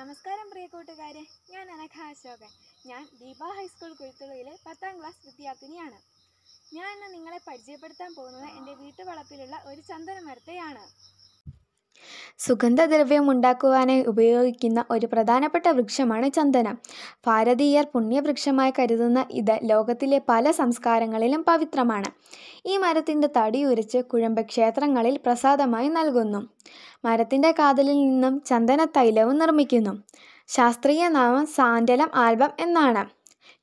നമസ്കാരം പ്രിയ കൂട്ടുകാരെ ഞാൻ അനഘ അശോകൻ ഞാൻ ദീപ ഹൈസ്കൂൾ കുഴുത്തുള്ളിയിലെ പത്താം ക്ലാസ് വിദ്യാർത്ഥിനിയാണ് ഞാൻ ഇന്ന് നിങ്ങളെ പരിചയപ്പെടുത്താൻ പോകുന്നത് എൻ്റെ വീട്ടുവളപ്പിലുള്ള ഒരു ചന്ദന മരത്തെയാണ് സുഗന്ധദ്രവ്യം ഉണ്ടാക്കുവാനായി ഉപയോഗിക്കുന്ന ഒരു പ്രധാനപ്പെട്ട വൃക്ഷമാണ് ചന്ദനം ഭാരതീയർ പുണ്യവൃക്ഷമായി കരുതുന്ന ഇത് ലോകത്തിലെ പല സംസ്കാരങ്ങളിലും പവിത്രമാണ് ഈ മരത്തിൻ്റെ തടി ഉരച്ച് കുഴമ്പ് ക്ഷേത്രങ്ങളിൽ പ്രസാദമായി നൽകുന്നു മരത്തിൻ്റെ കാതലിൽ നിന്നും ചന്ദന തൈലവും നിർമ്മിക്കുന്നു ശാസ്ത്രീയ നാമം സാന്റലം ആൽബം എന്നാണ്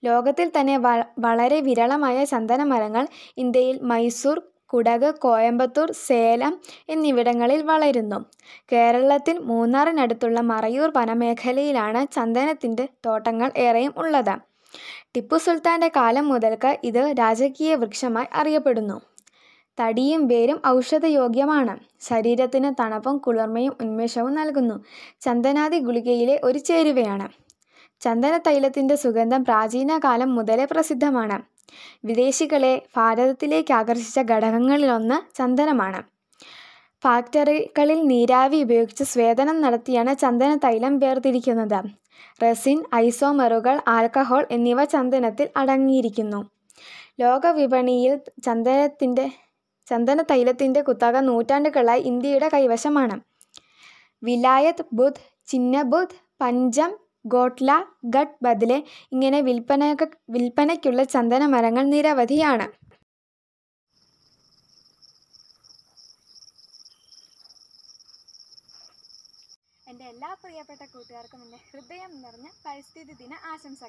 ലോകത്തിൽ തന്നെ വളരെ വിരളമായ ചന്ദനമരങ്ങൾ ഇന്ത്യയിൽ മൈസൂർ കുടക് കോയമ്പത്തൂർ സേലം എന്നിവിടങ്ങളിൽ വളരുന്നു. കേരളത്തിൽ മൂന്നാറിനടുത്തുള്ള മറയൂർ വനമേഖലയിലാണ് ചന്ദനത്തിൻ്റെ തോട്ടങ്ങൾ ഏറെയും ഉള്ളത്. സുൽത്താൻ്റെ കാലം മുതൽക്ക് ഇത് രാജകീയ വൃക്ഷമായി അറിയപ്പെടുന്നു. തടിയും വേരും ഔഷധയോഗ്യമാണ്. ശരീരത്തിന് തണുപ്പും കുളിർമയും ഉന്മേഷവും നൽകുന്നു. ചന്ദനാദി ഗുളികയിലെ ഒരു ചേരുവയാണ്. തൈലത്തിൻ്റെ സുഗന്ധം പ്രാചീനകാലം മുതലേ പ്രസിദ്ധമാണ്. വിദേശികളെ ഭാരതത്തിലേക്ക് ആകർഷിച്ച ഘടകങ്ങളിലൊന്ന് ചന്ദനമാണ് ഫാക്ടറികളിൽ നീരാവി ഉപയോഗിച്ച് സ്വേദനം നടത്തിയാണ് ചന്ദന തൈലം വേർതിരിക്കുന്നത് റെസിൻ ഐസോമറുകൾ ആൽക്കഹോൾ എന്നിവ ചന്ദനത്തിൽ അടങ്ങിയിരിക്കുന്നു ലോക വിപണിയിൽ ചന്ദനത്തിൻ്റെ ചന്ദന തൈലത്തിൻ്റെ കുത്തക നൂറ്റാണ്ടുകളായി ഇന്ത്യയുടെ കൈവശമാണ് വിലായത് ബുദ്ധ് ചിന്നബുദ്ധ് പഞ്ചം ഗോട്ട്ല ഗട്ട് ബദലെ ഇങ്ങനെ വിൽപ്പന വിൽപ്പനയ്ക്കുള്ള ചന്ദനമരങ്ങൾ നിരവധിയാണ് എൻ്റെ എല്ലാ പ്രിയപ്പെട്ട കൂട്ടുകാർക്കും എൻ്റെ ഹൃദയം നിറഞ്ഞ പരിസ്ഥിതി ദിന ആശംസകൾ